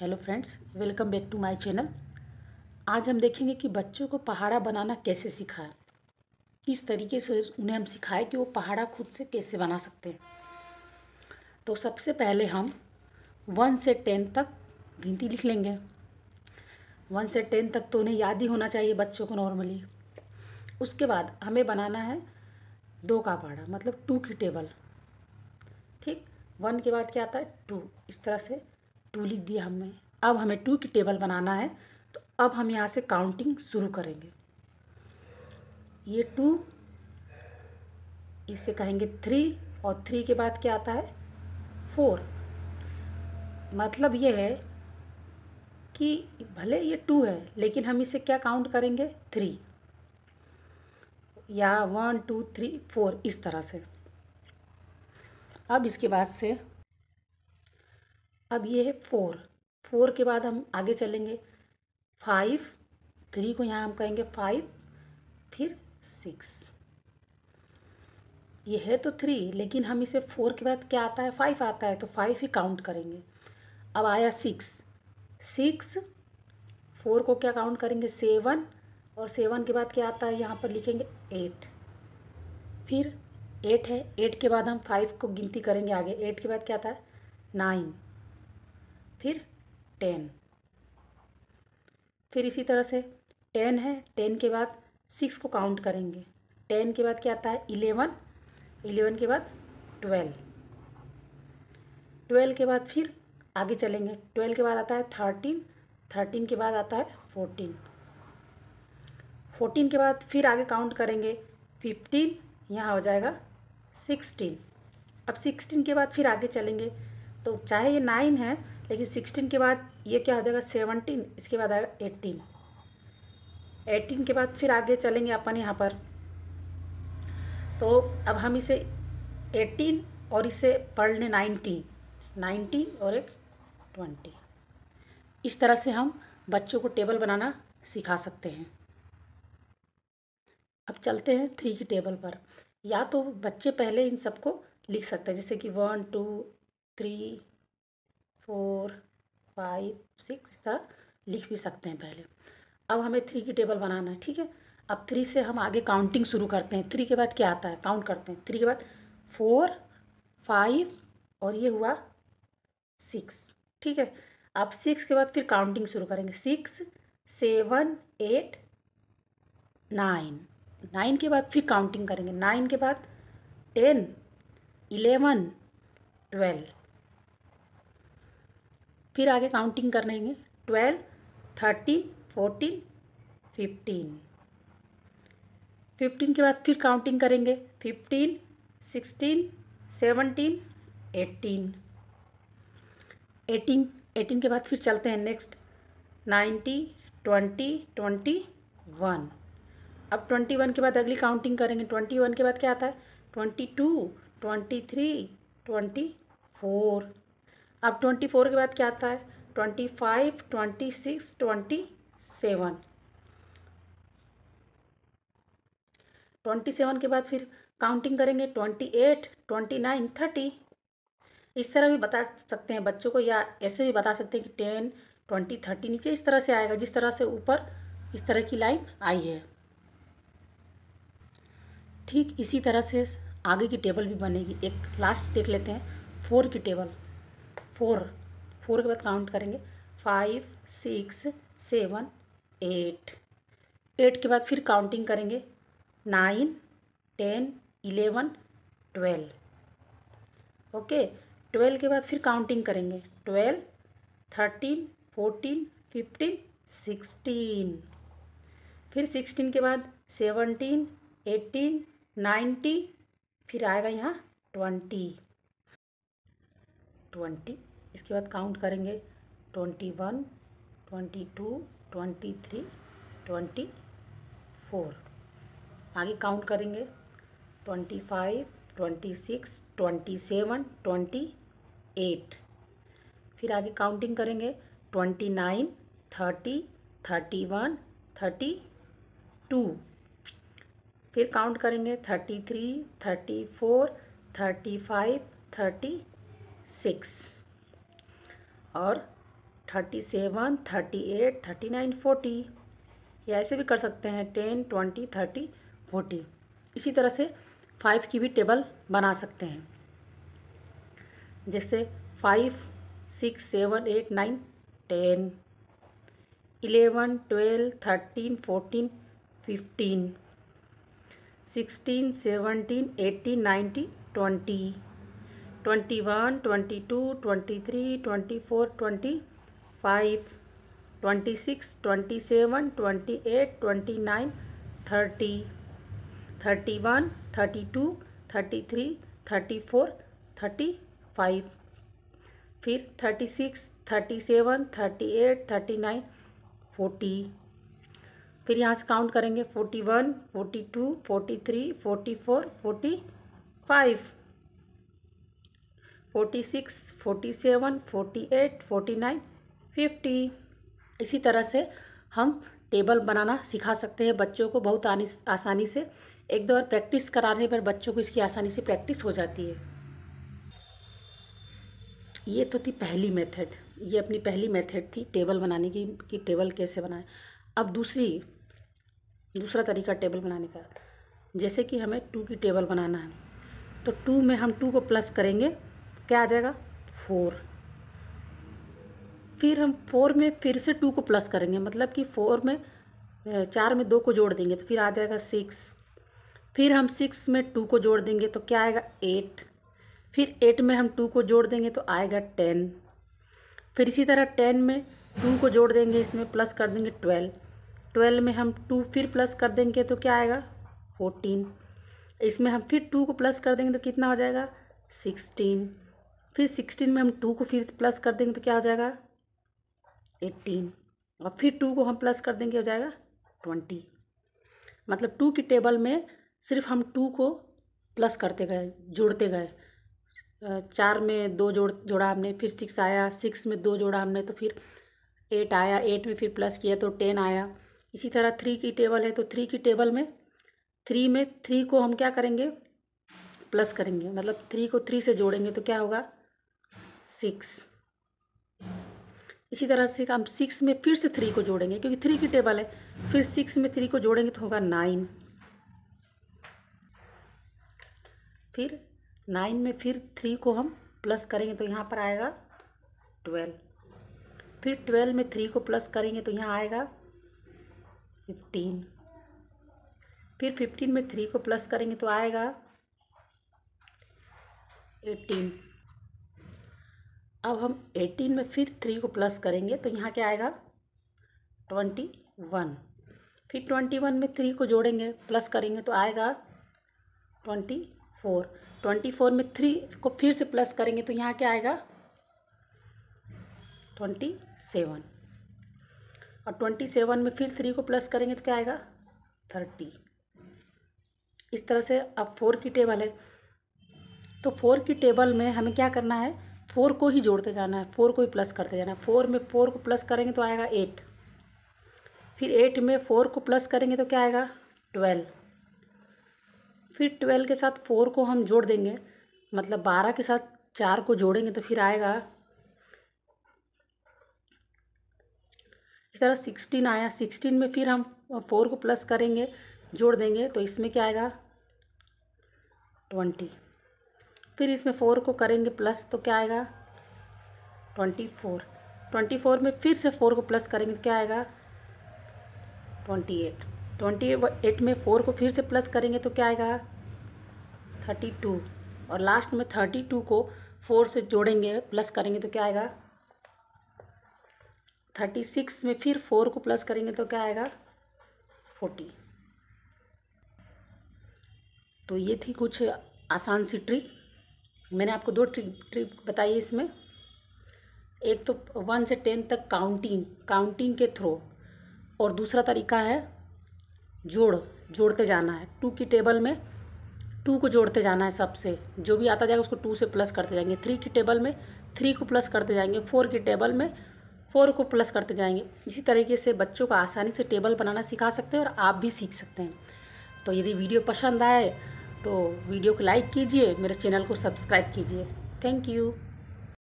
hello friends welcome back to my channel आज हम देखेंगे कि बच्चों को पहाड़ा बनाना कैसे सिखाएं किस तरीके से उन्हें हम सिखाएं कि वो पहाड़ा खुद से कैसे बना सकते हैं तो सबसे पहले हम वन से टेन तक गिनती लिख लेंगे वन से टेन तक तो उन्हें याद ही होना चाहिए बच्चों को नॉर्मली उसके बाद हमें बनाना है दो का पहाड़ा मतलब टू की टेबल ठीक वन के बाद क्या आता है टू इस तरह से टू लिख दिया हमने अब हमें टू की टेबल बनाना है तो अब हम यहाँ से काउंटिंग शुरू करेंगे ये टू इसे कहेंगे थ्री और थ्री के बाद क्या आता है फोर मतलब ये है कि भले ये टू है लेकिन हम इसे क्या काउंट करेंगे थ्री या वन टू थ्री फोर इस तरह से अब इसके बाद से अब ये है फोर फोर के बाद हम आगे चलेंगे फाइव थ्री को यहाँ हम कहेंगे फाइव फिर सिक्स ये है तो थ्री लेकिन हम इसे फोर के बाद क्या आता है फाइव आता है तो फाइव ही काउंट करेंगे अब आया सिक्स सिक्स फोर को क्या काउंट करेंगे सेवन और सेवन के बाद क्या आता है यहाँ पर लिखेंगे एट फिर एट है एट के बाद हम फाइव को गिनती करेंगे आगे एट के बाद क्या आता है नाइन फिर टेन फिर इसी तरह से टेन है टेन के बाद सिक्स को काउंट करेंगे टेन के बाद क्या आता है इलेवन इलेवन के बाद ट्वेल्व ट्वेल्व के बाद फिर आगे चलेंगे ट्वेल्व के बाद आता है थर्टीन थर्टीन के बाद आता है फोर्टीन फोर्टीन के बाद फिर आगे काउंट करेंगे फिफ्टीन यहाँ हो जाएगा सिक्सटीन अब सिक्सटीन के बाद फिर आगे चलेंगे तो चाहे ये नाइन है लेकिन सिक्सटीन के बाद ये क्या हो जाएगा सेवनटीन इसके बाद आएगा एट्टीन एटीन के बाद फिर आगे चलेंगे अपन यहाँ पर तो अब हम इसे एटीन और इसे पढ़ लें नाइन्टीन नाइन्टीन और एक ट्वेंटी इस तरह से हम बच्चों को टेबल बनाना सिखा सकते हैं अब चलते हैं थ्री की टेबल पर या तो बच्चे पहले इन सबको लिख सकते हैं जैसे कि one two three four five six इस तरह लिख भी सकते हैं पहले अब हमें थ्री की टेबल बनाना है ठीक है अब थ्री से हम आगे काउंटिंग शुरू करते हैं थ्री के बाद क्या आता है काउंट करते हैं थ्री के बाद फोर फाइव और ये हुआ सिक्स ठीक है अब सिक्स के बाद फिर काउंटिंग शुरू करेंगे six seven eight nine nine के बाद फिर काउंटिंग करेंगे नाइन के बाद टेन इलेवन ट्वेल्व फिर आगे काउंटिंग कर लेंगे twelve thirteen fourteen fifteen fifteen के बाद फिर काउंटिंग करेंगे fifteen sixteen seventeen eighteen eighteen eighteen के बाद फिर चलते हैं next ninety twenty twenty one अब ट्वेंटी वन के बाद अगली काउंटिंग करेंगे ट्वेंटी वन के बाद क्या आता है twenty two twenty three twenty four अब ट्वेंटी फोर के बाद क्या आता है twenty five twenty six twenty seven twenty seven के बाद फिर काउंटिंग करेंगे twenty eight twenty nine thirty इस तरह भी बता सकते हैं बच्चों को या ऐसे भी बता सकते हैं कि टेन ट्वेंटी थर्टी नीचे इस तरह से आएगा जिस तरह से ऊपर इस तरह की लाइन आई है ठीक इसी तरह से आगे की टेबल भी बनेगी एक लास्ट देख लेते हैं फोर की टेबल फोर फोर के बाद काउंट करेंगे five six seven eight eight के बाद फिर काउंटिंग करेंगे nine ten eleven twelve okay twelve के बाद फिर काउंटिंग करेंगे twelve thirteen fourteen fifteen sixteen फिर सिक्सटीन के बाद सेवनटीन एटीन नाइन्टी फिर आएगा यहाँ ट्वेंटी ट्वेंटी इसके बाद काउंट करेंगे twenty one twenty two twenty three twenty four आगे काउंट करेंगे twenty five twenty six twenty seven twenty eight फिर आगे काउंटिंग करेंगे twenty nine thirty thirty one thirty two फिर काउंट करेंगे thirty three thirty four thirty five thirty six और thirty seven thirty eight thirty nine forty या ऐसे भी कर सकते हैं टेन ट्वेंटी थर्टी फोर्टी इसी तरह से फाइव की भी टेबल बना सकते हैं जैसे five six seven eight nine ten eleven twelve thirteen fourteen fifteen sixteen seventeen eighteen nineteen twenty twenty one twenty two twenty three twenty four twenty five twenty six twenty seven twenty eight twenty nine thirty thirty one thirty two thirty three thirty four thirty five फिर thirty six thirty seven thirty eight thirty nine forty फिर यहाँ से count करेंगे forty one forty two forty three forty four forty five forty six forty seven forty eight forty nine fifty इसी तरह से हम table बनाना सिखा सकते हैं बच्चों को बहुत आसानी से एक दो बार प्रैक्टिस कराने पर बच्चों को इसकी आसानी से प्रैक्टिस हो जाती है ये तो थी पहली मेथड ये अपनी पहली मेथड थी टेबल बनाने की कि टेबल कैसे बनाए अब दूसरी दूसरा तरीका टेबल बनाने का जैसे कि हमें टू की टेबल बनाना है तो टू में हम टू को प्लस करेंगे क्या आ जाएगा फोर फिर हम फोर में फिर से टू को प्लस करेंगे मतलब कि फोर में चार में दो को जोड़ देंगे तो फिर आ जाएगा सिक्स फिर हम सिक्स में टू को जोड़ देंगे तो क्या आएगा एट फिर एट में हम टू को जोड़ देंगे तो आएगा टेन फिर इसी तरह टेन में टू को जोड़ देंगे इसमें प्लस कर देंगे ट्वेल्व ट्वेल्व में हम टू फिर प्लस कर देंगे तो क्या आएगा फोर्टीन इसमें हम फिर टू को प्लस कर देंगे तो कितना हो जाएगा सिक्सटीन फिर सिक्सटीन में हम टू को फिर प्लस कर देंगे तो क्या हो जाएगा एट्टीन और फिर टू को हम प्लस कर देंगे हो जाएगा ट्वेंटी मतलब टू की टेबल में सिर्फ हम टू को प्लस करते गए जोड़ते गए चार में दो जोड़ जोड़ा हमने फिर सिक्स आया सिक्स में दो जोड़ा हमने तो फिर एट आया एट में फिर प्लस किया तो टेन आया इसी तरह थ्री की टेबल है तो थ्री की टेबल में थ्री में थ्री को हम क्या करेंगे प्लस करेंगे मतलब थ्री को थ्री से जोड़ेंगे तो क्या होगा सिक्स इसी तरह से हम सिक्स में फिर से थ्री को जोड़ेंगे क्योंकि थ्री की टेबल है फिर सिक्स में थ्री को जोड़ेंगे तो होगा नाइन फिर नाइन में फिर थ्री को हम प्लस करेंगे तो यहाँ पर आएगा ट्वेल्व फिर ट्वेल्व में थ्री को प्लस करेंगे तो यहाँ आएगा फिफ्टीन फिर फिफ्टीन में थ्री को प्लस करेंगे तो आएगा एटीन अब हम एटीन में फिर थ्री को प्लस करेंगे तो यहाँ क्या आएगा ट्वेंटी वन फिर ट्वेंटी वन में थ्री को जोड़ेंगे प्लस करेंगे तो आएगा ट्वेंटी फोर ट्वेंटी फोर में थ्री को फिर से प्लस करेंगे तो यहाँ क्या आएगा ट्वेंटी सेवन और ट्वेंटी सेवन में फिर थ्री को प्लस करेंगे तो क्या आएगा थर्टी इस तरह से अब फोर की टेबल है तो फोर की टेबल में हमें क्या करना है फोर को ही जोड़ते जाना है फोर को ही प्लस करते जाना है फोर में फोर को प्लस करेंगे तो आएगा एट फिर एट में फोर को प्लस करेंगे तो क्या आएगा ट्वेल्व फिर ट्वेल्व के साथ फोर को हम जोड़ देंगे मतलब बारह के साथ चार को जोड़ेंगे तो फिर आएगा इस तरह सिक्सटीन आया सिक्सटीन में फिर हम फोर को प्लस करेंगे जोड़ देंगे तो इसमें क्या आएगा ट्वेंटी फिर इसमें फ़ोर को करेंगे प्लस तो क्या आएगा ट्वेंटी फोर ट्वेंटी फोर में फिर से फ़ोर को प्लस करेंगे तो क्या आएगा ट्वेंटी एट ट्वेंटी एट में फ़ोर को फिर से प्लस करेंगे तो क्या आएगा थर्टी टू और लास्ट में थर्टी टू को फोर से जोड़ेंगे प्लस करेंगे तो क्या आएगा थर्टी सिक्स में फिर फोर को प्लस करेंगे तो क्या आएगा फोर्टी तो ये थी कुछ आसान सी ट्रिक मैंने आपको दो ट्रिक ट्रिक बताई है इसमें एक तो वन से टेन तक काउंटिंग काउंटिंग के थ्रू और दूसरा तरीका है जोड़ जोड़ते जाना है टू की टेबल में टू को जोड़ते जाना है सबसे जो भी आता जाएगा उसको टू से प्लस करते जाएंगे थ्री की टेबल में थ्री को प्लस करते जाएंगे फोर की टेबल में फोर को प्लस करते जाएंगे इसी तरीके से बच्चों को आसानी से टेबल बनाना सिखा सकते हैं और आप भी सीख सकते हैं तो यदि वीडियो पसंद आए तो वीडियो को लाइक कीजिए मेरे चैनल को सब्सक्राइब कीजिए थैंक यू